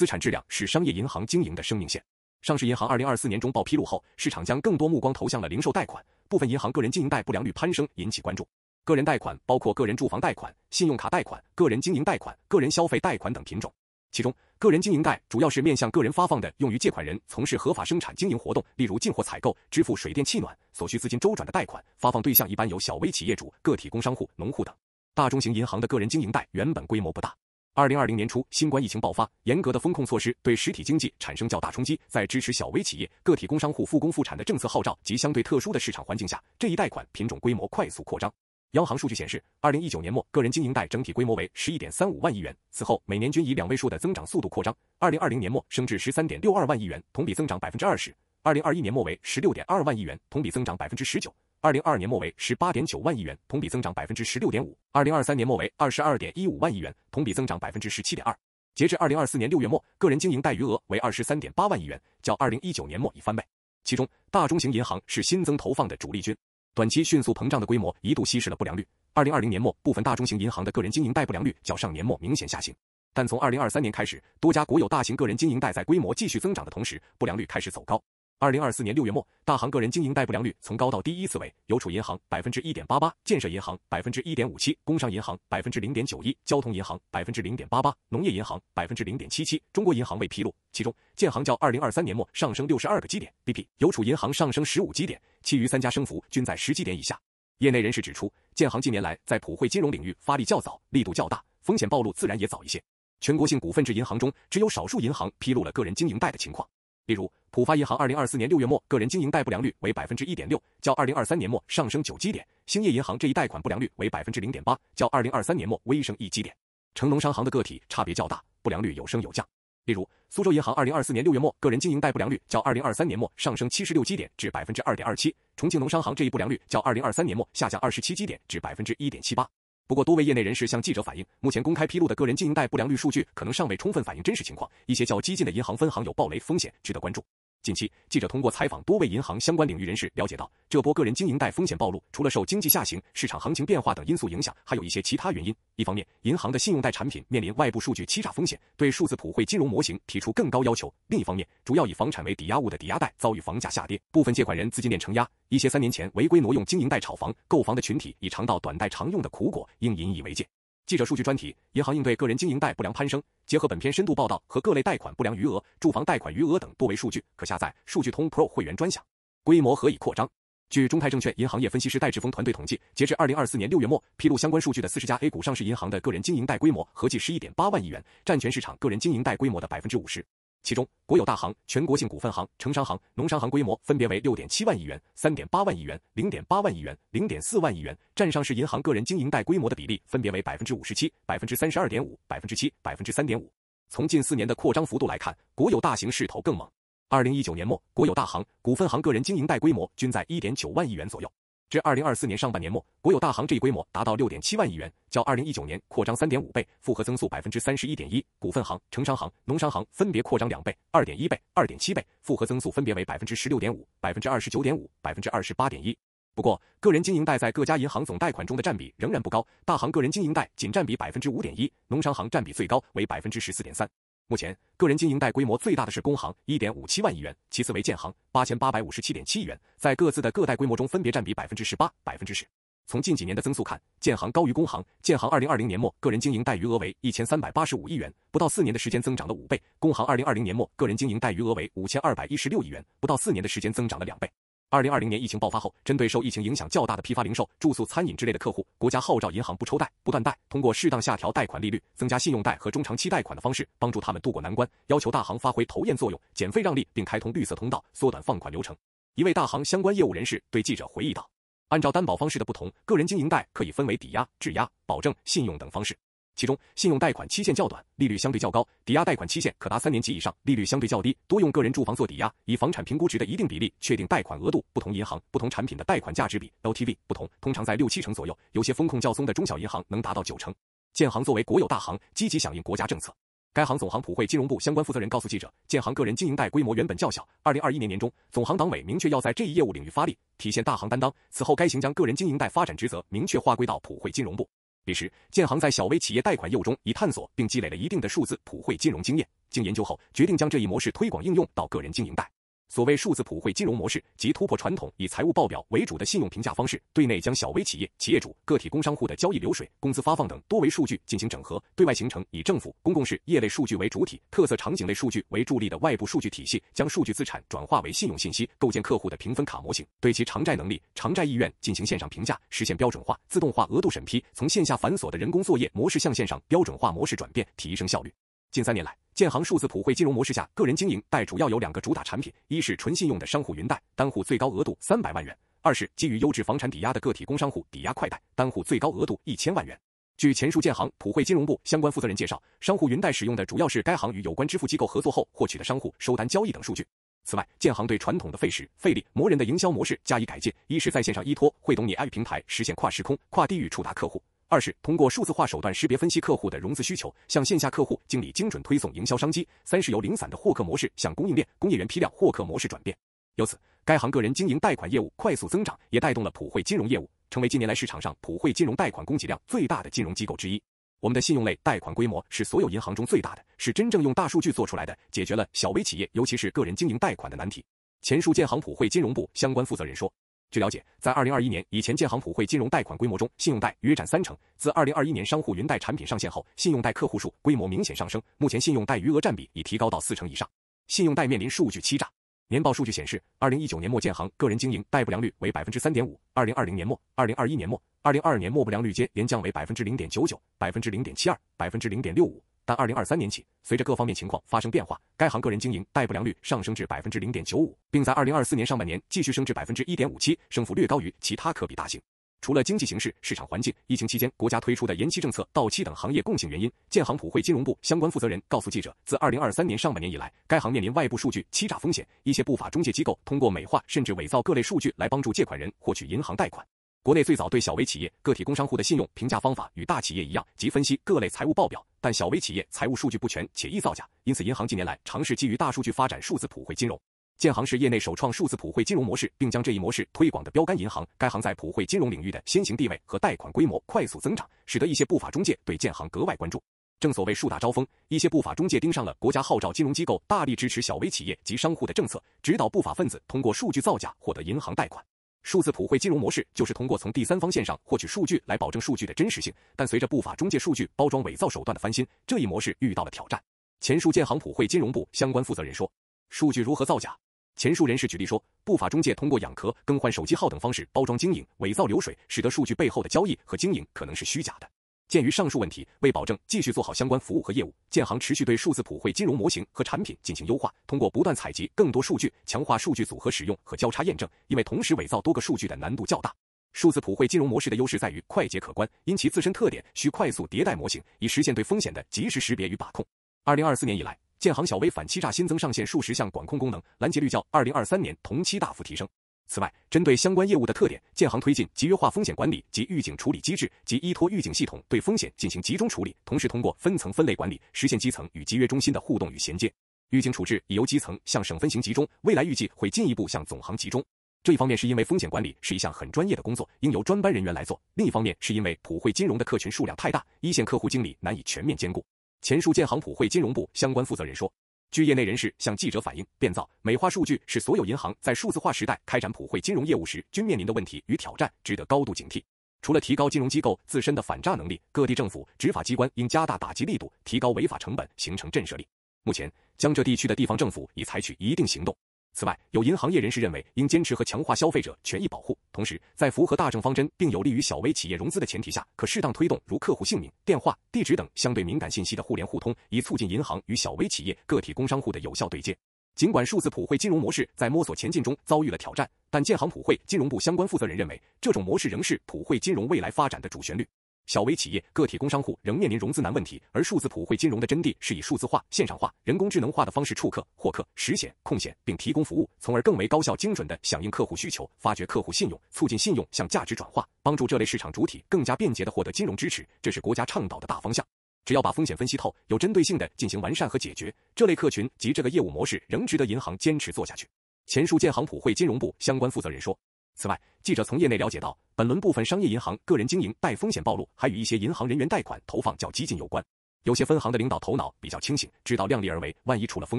资产质量是商业银行经营的生命线。上市银行二零二四年中报披露后，市场将更多目光投向了零售贷款。部分银行个人经营贷不良率攀升引起关注。个人贷款包括个人住房贷款、信用卡贷款、个人经营贷款、个人消费贷款等品种。其中，个人经营贷主要是面向个人发放的，用于借款人从事合法生产经营活动，例如进货采购、支付水电气暖所需资金周转的贷款。发放对象一般有小微企业主、个体工商户、农户等。大中型银行的个人经营贷原本规模不大。二零二零年初，新冠疫情爆发，严格的风控措施对实体经济产生较大冲击。在支持小微企业、个体工商户复工复产的政策号召及相对特殊的市场环境下，这一贷款品种规模快速扩张。央行数据显示，二零一九年末个人经营贷整体规模为十一点三五万亿元，此后每年均以两位数的增长速度扩张。二零二零年末升至十三点六二万亿元，同比增长百分之二十；二零二一年末为十六点二万亿元，同比增长百分之十九。二零二年末为十八点九万亿元，同比增长百分之十六点五；二零二三年末为二十二点一五万亿元，同比增长百分之十七点二。截至二零二四年六月末，个人经营贷余额为二十三点八万亿元，较二零一九年末已翻倍。其中，大中型银行是新增投放的主力军，短期迅速膨胀的规模一度稀释了不良率。二零二零年末，部分大中型银行的个人经营贷不良率较上年末明显下行，但从二零二三年开始，多家国有大型个人经营贷在规模继续增长的同时，不良率开始走高。二零二四年六月末，大行个人经营贷不良率从高到低依次为：邮储银行百分之一点八八，建设银行百分之一点五七，工商银行百分之零点九一，交通银行百分之零点八八，农业银行百分之零点七七，中国银行未披露。其中，建行较二零二三年末上升六十二个基点 （bp），邮储银行上升十五基点，其余三家升幅均在十基点以下。业内人士指出，建行近年来在普惠金融领域发力较早，力度较大，风险暴露自然也早一些。全国性股份制银行中，只有少数银行披露了个人经营贷的情况。例如，浦发银行二零二四年六月末个人经营贷不良率为百分之一点六，较二零二三年末上升九基点；兴业银行这一贷款不良率为百分之零点八，较二零二三年末微升一基点。城农商行的个体差别较大，不良率有升有降。例如，苏州银行二零二四年六月末个人经营贷不良率较二零二三年末上升七十六基点至百分之二点二七；重庆农商行这一不良率较二零二三年末下降二十七基点至百分之一点七八。不过，多位业内人士向记者反映，目前公开披露的个人经营贷不良率数据可能尚未充分反映真实情况，一些较激进的银行分行有暴雷风险，值得关注。近期，记者通过采访多位银行相关领域人士了解到，这波个人经营贷风险暴露，除了受经济下行、市场行情变化等因素影响，还有一些其他原因。一方面，银行的信用贷产品面临外部数据欺诈风险，对数字普惠金融模型提出更高要求；另一方面，主要以房产为抵押物的抵押贷遭遇房价下跌，部分借款人资金链承压，一些三年前违规挪用经营贷炒房、购房的群体，已尝到短贷常用的苦果，应引以为戒。记者数据专题：银行应对个人经营贷不良攀升。结合本篇深度报道和各类贷款不良余额、住房贷款余额等多维数据，可下载数据通 Pro 会员专享。规模何以扩张？据中泰证券银行业分析师戴志峰团队统计，截至二零二四年六月末，披露相关数据的四十家 A 股上市银行的个人经营贷规模合计十一点八万亿元，占全市场个人经营贷规模的百分之五十。其中，国有大行、全国性股份行、城商行、农商行规模分别为六点七万亿元、三点八万亿元、零点八万亿元、零点四万亿元，占上市银行个人经营贷规模的比例分别为百分之五十七、百分之三十二点五、百分之七、百分之三点五。从近四年的扩张幅度来看，国有大型势头更猛。二零一九年末，国有大行、股份行个人经营贷规模均在一点九万亿元左右。至二零二四年上半年末，国有大行这一规模达到六点七万亿元，较二零一九年扩张三点五倍，复合增速百分之三十一点一。股份行、城商行、农商行分别扩张两倍、二点一倍、二点七倍，复合增速分别为百分之十六点五、百分之二十九点五、百分之二十八点一。不过，个人经营贷在各家银行总贷款中的占比仍然不高，大行个人经营贷仅占比百分之五点一，农商行占比最高为百分之十四点三。目前，个人经营贷规模最大的是工行，一点五七万亿元，其次为建行，八千八百五十七点七亿元，在各自的各贷规模中分别占比百分之十八、百分之十。从近几年的增速看，建行高于工行。建行二零二零年末个人经营贷余额为一千三百八十五亿元，不到四年的时间增长了五倍。工行二零二零年末个人经营贷余额为五千二百一十六亿元，不到四年的时间增长了两倍。二零二零年疫情爆发后，针对受疫情影响较大的批发零售、住宿餐饮之类的客户，国家号召银行不抽贷、不断贷，通过适当下调贷款利率、增加信用贷和中长期贷款的方式，帮助他们渡过难关。要求大行发挥头雁作用，减费让利，并开通绿色通道，缩短放款流程。一位大行相关业务人士对记者回忆道：“按照担保方式的不同，个人经营贷可以分为抵押、质押、保证、信用等方式。”其中，信用贷款期限较短，利率相对较高；抵押贷款期限可达三年及以上，利率相对较低。多用个人住房做抵押，以房产评估值的一定比例确定贷款额度。不同银行、不同产品的贷款价值比 （LTV） 不同，通常在六七成左右。有些风控较松的中小银行能达到九成。建行作为国有大行，积极响应国家政策。该行总行普惠金融部相关负责人告诉记者，建行个人经营贷规模原本较小，二零二一年年中，总行党委明确要在这一业务领域发力，体现大行担当。此后，该行将个人经营贷发展职责明确划归到普惠金融部。彼时，建行在小微企业贷款业务中已探索并积累了一定的数字普惠金融经验，经研究后决定将这一模式推广应用到个人经营贷。所谓数字普惠金融模式，即突破传统以财务报表为主的信用评价方式，对内将小微企业、企业主、个体工商户的交易流水、工资发放等多维数据进行整合，对外形成以政府公共事业类数据为主体、特色场景类数据为助力的外部数据体系，将数据资产转化为信用信息，构建客户的评分卡模型，对其偿债能力、偿债意愿进行线上评价，实现标准化、自动化额度审批，从线下繁琐的人工作业模式向线上标准化模式转变，提升效率。近三年来，建行数字普惠金融模式下，个人经营贷主要有两个主打产品：一是纯信用的商户云贷，单户最高额度三百万元；二是基于优质房产抵押的个体工商户抵押快贷，单户最高额度一千万元。据前述建行普惠金融部相关负责人介绍，商户云贷使用的主要是该行与有关支付机构合作后获取的商户收单交易等数据。此外，建行对传统的费时、费力、磨人的营销模式加以改进，一是在线上依托惠懂你 App 平台，实现跨时空、跨地域触达客户。二是通过数字化手段识别分析客户的融资需求，向线下客户经理精准推送营销商机；三是由零散的获客模式向供应链、工业园批量获客模式转变。由此，该行个人经营贷款业务快速增长，也带动了普惠金融业务，成为近年来市场上普惠金融贷款供给量最大的金融机构之一。我们的信用类贷款规模是所有银行中最大的，是真正用大数据做出来的，解决了小微企业尤其是个人经营贷款的难题。前述建行普惠金融部相关负责人说。据了解，在二零二一年以前，建行普惠金融贷款规模中，信用贷约占三成。自二零二一年商户云贷产品上线后，信用贷客户数规模明显上升，目前信用贷余额占比已提高到四成以上。信用贷面临数据欺诈。年报数据显示，二零一九年末建行个人经营贷不良率为百分之三点五，二零二零年末、二零二一年末、二零二二年末不良率间连降为百分之零点九九、百分之零点七二、百分之零点六五。但二零二三年起，随着各方面情况发生变化，该行个人经营贷不良率上升至百分之零点九五，并在二零二四年上半年继续升至百分之一点五七，升幅略高于其他可比大型。除了经济形势、市场环境、疫情期间国家推出的延期政策到期等行业共性原因，建行普惠金融部相关负责人告诉记者，自二零二三年上半年以来，该行面临外部数据欺诈风险，一些不法中介机构通过美化甚至伪造各类数据来帮助借款人获取银行贷款。国内最早对小微企业、个体工商户的信用评价方法与大企业一样，即分析各类财务报表。但小微企业财务数据不全且易造假，因此银行近年来尝试基于大数据发展数字普惠金融。建行是业内首创数字普惠金融模式，并将这一模式推广的标杆银行。该行在普惠金融领域的先行地位和贷款规模快速增长，使得一些不法中介对建行格外关注。正所谓树大招风，一些不法中介盯上了国家号召金融机构大力支持小微企业及商户的政策，指导不法分子通过数据造假获得银行贷款。数字普惠金融模式就是通过从第三方线上获取数据来保证数据的真实性，但随着不法中介数据包装伪造手段的翻新，这一模式遇到了挑战。前述建行普惠金融部相关负责人说，数据如何造假？前述人士举例说，不法中介通过养壳、更换手机号等方式包装经营，伪造流水，使得数据背后的交易和经营可能是虚假的。鉴于上述问题，为保证继续做好相关服务和业务，建行持续对数字普惠金融模型和产品进行优化，通过不断采集更多数据，强化数据组合使用和交叉验证。因为同时伪造多个数据的难度较大，数字普惠金融模式的优势在于快捷可观。因其自身特点，需快速迭代模型，以实现对风险的及时识别与把控。二零二四年以来，建行小微反欺诈新增上线数十项管控功能，拦截率较二零二三年同期大幅提升。此外，针对相关业务的特点，建行推进集约化风险管理及预警处理机制，及依托预警系统对风险进行集中处理，同时通过分层分类管理，实现基层与集约中心的互动与衔接。预警处置已由基层向省分行集中，未来预计会进一步向总行集中。这一方面是因为风险管理是一项很专业的工作，应由专班人员来做；另一方面是因为普惠金融的客群数量太大，一线客户经理难以全面兼顾。前述建行普惠金融部相关负责人说。据业内人士向记者反映，变造、美化数据是所有银行在数字化时代开展普惠金融业务时均面临的问题与挑战，值得高度警惕。除了提高金融机构自身的反诈能力，各地政府、执法机关应加大打击力度，提高违法成本，形成震慑力。目前，江浙地区的地方政府已采取一定行动。此外，有银行业人士认为，应坚持和强化消费者权益保护，同时在符合大政方针并有利于小微企业融资的前提下，可适当推动如客户姓名、电话、地址等相对敏感信息的互联互通，以促进银行与小微企业、个体工商户的有效对接。尽管数字普惠金融模式在摸索前进中遭遇了挑战，但建行普惠金融部相关负责人认为，这种模式仍是普惠金融未来发展的主旋律。小微企业、个体工商户仍面临融资难问题，而数字普惠金融的真谛是以数字化、线上化、人工智能化的方式触客、获客、实险、控险，并提供服务，从而更为高效、精准地响应客户需求、发掘客户信用、促进信用向价值转化，帮助这类市场主体更加便捷地获得金融支持。这是国家倡导的大方向。只要把风险分析透，有针对性地进行完善和解决，这类客群及这个业务模式仍值得银行坚持做下去。前述建行普惠金融部相关负责人说。此外，记者从业内了解到，本轮部分商业银行个人经营贷风险暴露，还与一些银行人员贷款投放较激进有关。有些分行的领导头脑比较清醒，知道量力而为，万一出了风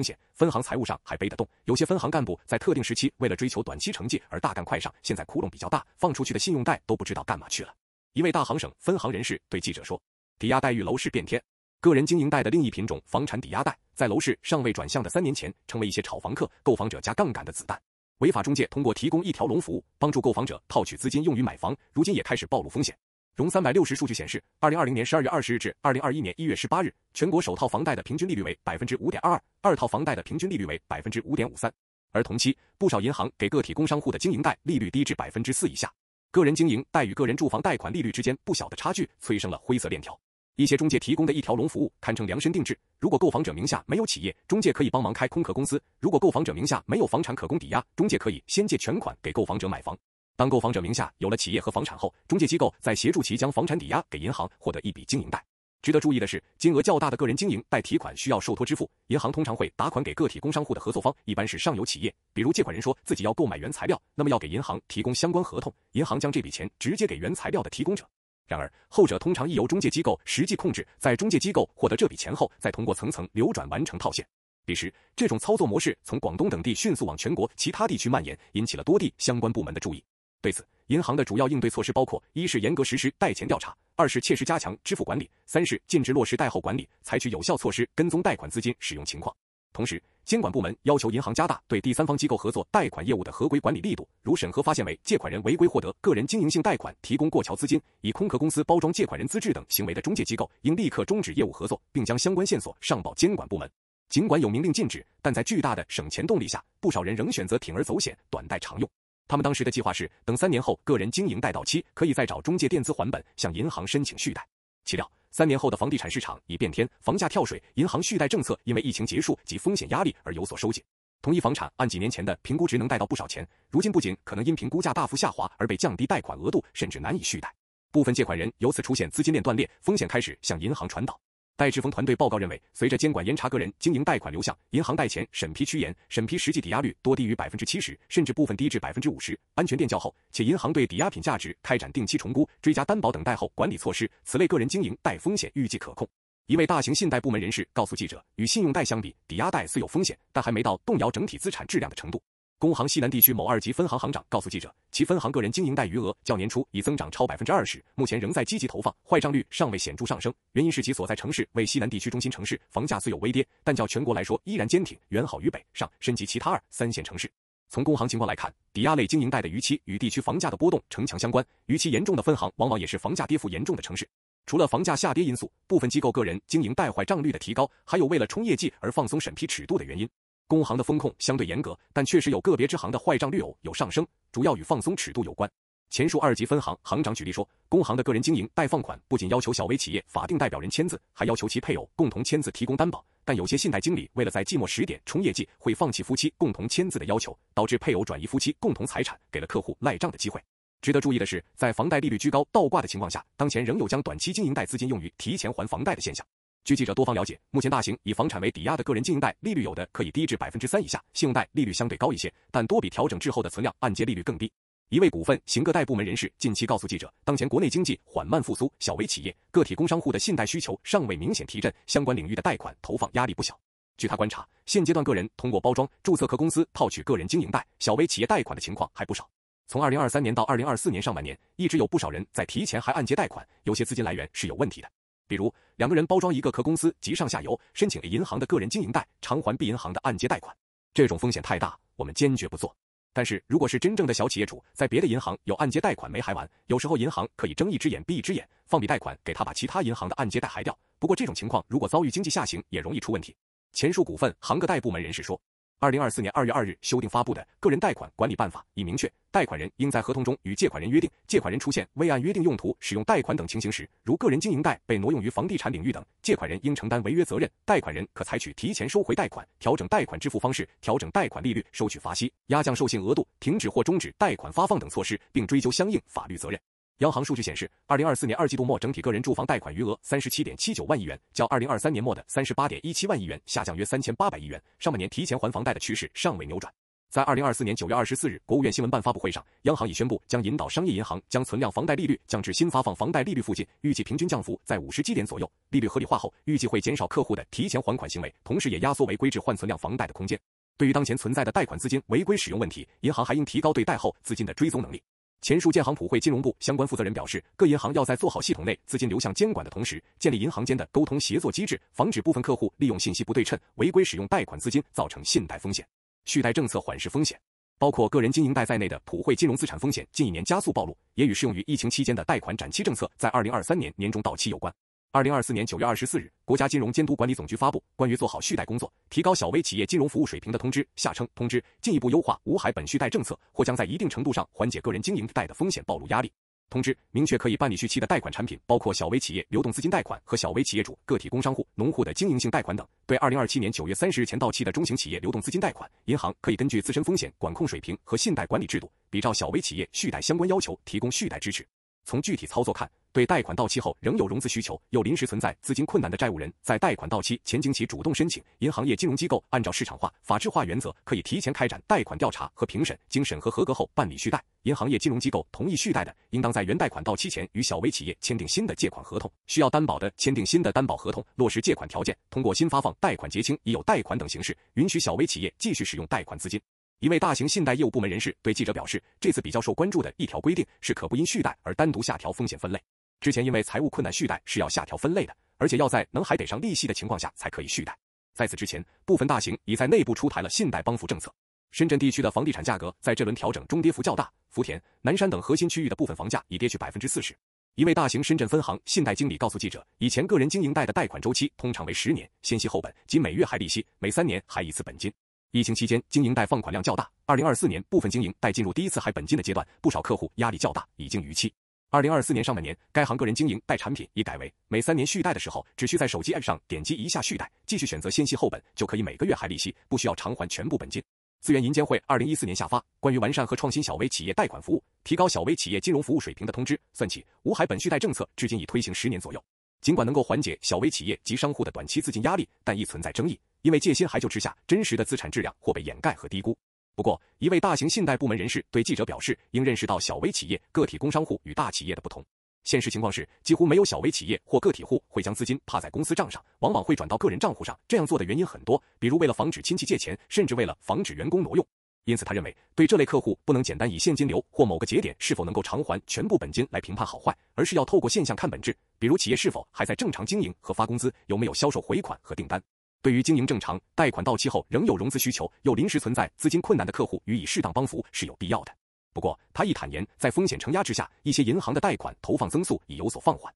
险，分行财务上还背得动。有些分行干部在特定时期为了追求短期成绩而大干快上，现在窟窿比较大，放出去的信用贷都不知道干嘛去了。一位大行省分行人士对记者说：“抵押贷遇楼市变天，个人经营贷的另一品种房产抵押贷，在楼市尚未转向的三年前，成为一些炒房客、购房者加杠杆的子弹。”违法中介通过提供一条龙服务，帮助购房者套取资金用于买房，如今也开始暴露风险。融三百六十数据显示，二零二零年十二月二十日至二零二一年一月十八日，全国首套房贷的平均利率为百分之五点二二，二套房贷的平均利率为百分之五点五三。而同期，不少银行给个体工商户的经营贷利率低至百分之四以下，个人经营贷与个人住房贷款利率之间不小的差距，催生了灰色链条。一些中介提供的一条龙服务堪称量身定制。如果购房者名下没有企业，中介可以帮忙开空壳公司；如果购房者名下没有房产可供抵押，中介可以先借全款给购房者买房。当购房者名下有了企业和房产后，中介机构再协助其将房产抵押给银行，获得一笔经营贷。值得注意的是，金额较大的个人经营贷提款需要受托支付，银行通常会打款给个体工商户的合作方，一般是上游企业。比如借款人说自己要购买原材料，那么要给银行提供相关合同，银行将这笔钱直接给原材料的提供者。然而，后者通常亦由中介机构实际控制。在中介机构获得这笔钱后，再通过层层流转完成套现。彼时，这种操作模式从广东等地迅速往全国其他地区蔓延，引起了多地相关部门的注意。对此，银行的主要应对措施包括：一是严格实施贷前调查；二是切实加强支付管理；三是禁止落实贷后管理，采取有效措施跟踪贷款资金使用情况。同时，监管部门要求银行加大对第三方机构合作贷款业务的合规管理力度，如审核发现为借款人违规获得个人经营性贷款提供过桥资金，以空壳公司包装借款人资质等行为的中介机构，应立刻终止业务合作，并将相关线索上报监管部门。尽管有明令禁止，但在巨大的省钱动力下，不少人仍选择铤而走险，短贷常用。他们当时的计划是，等三年后个人经营贷到期，可以再找中介垫资还本，向银行申请续贷。岂料，三年后的房地产市场已变天，房价跳水，银行续贷政策因为疫情结束及风险压力而有所收紧。同一房产按几年前的评估值能贷到不少钱，如今不仅可能因评估价大幅下滑而被降低贷款额度，甚至难以续贷。部分借款人由此出现资金链断裂，风险开始向银行传导。戴志峰团队报告认为，随着监管严查个人经营贷款流向，银行贷前审批趋严，审批实际抵押率多低于百分之七十，甚至部分低至百分之五十，安全垫较厚，且银行对抵押品价值开展定期重估、追加担保等贷后管理措施，此类个人经营贷风险预计可控。一位大型信贷部门人士告诉记者，与信用贷相比，抵押贷虽有风险，但还没到动摇整体资产质量的程度。工行西南地区某二级分行行长告诉记者，其分行个人经营贷余额较年初已增长超百分之二十，目前仍在积极投放，坏账率尚未显著上升。原因是其所在城市为西南地区中心城市，房价虽有微跌，但较全国来说依然坚挺，远好于北上升及其他二三线城市。从工行情况来看，抵押类经营贷的逾期与地区房价的波动呈强相关，逾期严重的分行往往也是房价跌幅严重的城市。除了房价下跌因素，部分机构个人经营贷坏账率的提高，还有为了冲业绩而放松审批尺度的原因。工行的风控相对严格，但确实有个别支行的坏账率偶有上升，主要与放松尺度有关。前述二级分行行长举例说，工行的个人经营贷放款不仅要求小微企业法定代表人签字，还要求其配偶共同签字提供担保。但有些信贷经理为了在季末时点冲业绩，会放弃夫妻共同签字的要求，导致配偶转移夫妻共同财产，给了客户赖账的机会。值得注意的是，在房贷利率居高倒挂的情况下，当前仍有将短期经营贷资金用于提前还房贷的现象。据记者多方了解，目前大型以房产为抵押的个人经营贷利率有的可以低至百分之三以下，信用贷利率相对高一些，但多笔调整之后的存量按揭利率更低。一位股份行个贷部门人士近期告诉记者，当前国内经济缓慢复苏，小微企业、个体工商户的信贷需求尚未明显提振，相关领域的贷款投放压力不小。据他观察，现阶段个人通过包装注册壳公司套取个人经营贷、小微企业贷款的情况还不少。从二零二三年到二零二四年上半年，一直有不少人在提前还按揭贷款，有些资金来源是有问题的。比如两个人包装一个壳公司及上下游，申请 A 银行的个人经营贷，偿还 B 银行的按揭贷款，这种风险太大，我们坚决不做。但是如果是真正的小企业主，在别的银行有按揭贷款没还完，有时候银行可以睁一只眼闭一只眼，放笔贷款给他把其他银行的按揭贷还掉。不过这种情况如果遭遇经济下行，也容易出问题。前述股份行个贷部门人士说。二零二四年二月二日修订发布的《个人贷款管理办法》已明确，贷款人应在合同中与借款人约定，借款人出现未按约定用途使用贷款等情形时，如个人经营贷被挪用于房地产领域等，借款人应承担违约责任。贷款人可采取提前收回贷款、调整贷款支付方式、调整贷款利率、收取罚息、压降授信额度、停止或终止贷款发放等措施，并追究相应法律责任。央行数据显示，二零二四年二季度末，整体个人住房贷款余额三十七点七九万亿元，较二零二三年末的三十八点一七万亿元下降约三千八百亿元。上半年提前还房贷的趋势尚未扭转。在二零二四年九月二十四日，国务院新闻办发布会上，央行已宣布将引导商业银行将存量房贷利率降至新发放房贷利率附近，预计平均降幅在五十基点左右。利率合理化后，预计会减少客户的提前还款行为，同时也压缩违规置换存量房贷的空间。对于当前存在的贷款资金违规使用问题，银行还应提高对贷后资金的追踪能力。前述建行普惠金融部相关负责人表示，各银行要在做好系统内资金流向监管的同时，建立银行间的沟通协作机制，防止部分客户利用信息不对称违规使用贷款资金，造成信贷风险。续贷政策缓释风险，包括个人经营贷在内的普惠金融资产风险近一年加速暴露，也与适用于疫情期间的贷款展期政策在二零二三年年中到期有关。二零二四年九月二十四日，国家金融监督管理总局发布《关于做好续贷工作、提高小微企业金融服务水平的通知》，下称通知，进一步优化无海本续贷政策，或将在一定程度上缓解个人经营贷的风险暴露压力。通知明确，可以办理续期的贷款产品包括小微企业流动资金贷款和小微企业主、个体工商户、农户的经营性贷款等。对二零二七年九月三十日前到期的中型企业流动资金贷款，银行可以根据自身风险管控水平和信贷管理制度，比照小微企业续贷相关要求提供续贷支持。从具体操作看，对贷款到期后仍有融资需求、又临时存在资金困难的债务人，在贷款到期前，经其主动申请，银行业金融机构按照市场化、法制化原则，可以提前开展贷款调查和评审，经审核合格后办理续贷。银行业金融机构同意续贷的，应当在原贷款到期前与小微企业签订新的借款合同，需要担保的，签订新的担保合同，落实借款条件，通过新发放贷款结清已有贷款等形式，允许小微企业继续使用贷款资金。一位大型信贷业务部门人士对记者表示，这次比较受关注的一条规定是可不因续贷而单独下调风险分类。之前因为财务困难续贷是要下调分类的，而且要在能还得上利息的情况下才可以续贷。在此之前，部分大型已在内部出台了信贷帮扶政策。深圳地区的房地产价格在这轮调整中跌幅较大，福田、南山等核心区域的部分房价已跌去百分之四十。一位大型深圳分行信贷经理告诉记者，以前个人经营贷的贷款周期通常为十年，先息后本，即每月还利息，每三年还一次本金。疫情期间，经营贷放款量较大。二零二四年，部分经营贷进入第一次还本金的阶段，不少客户压力较大，已经逾期。二零二四年上半年，该行个人经营贷产品已改为每三年续贷的时候，只需在手机 App 上点击一下续贷，继续选择先息后本，就可以每个月还利息，不需要偿还全部本金。资源银监会二零一四年下发《关于完善和创新小微企业贷款服务，提高小微企业金融服务水平的通知》，算起，无还本续贷政策至今已推行十年左右。尽管能够缓解小微企业及商户的短期资金压力，但亦存在争议。因为戒心还就之下，真实的资产质量或被掩盖和低估。不过，一位大型信贷部门人士对记者表示，应认识到小微企业、个体工商户与大企业的不同。现实情况是，几乎没有小微企业或个体户会将资金趴在公司账上，往往会转到个人账户上。这样做的原因很多，比如为了防止亲戚借钱，甚至为了防止员工挪用。因此，他认为对这类客户不能简单以现金流或某个节点是否能够偿还全部本金来评判好坏，而是要透过现象看本质，比如企业是否还在正常经营和发工资，有没有销售回款和订单。对于经营正常、贷款到期后仍有融资需求又临时存在资金困难的客户，予以适当帮扶是有必要的。不过，他亦坦言，在风险承压之下，一些银行的贷款投放增速已有所放缓。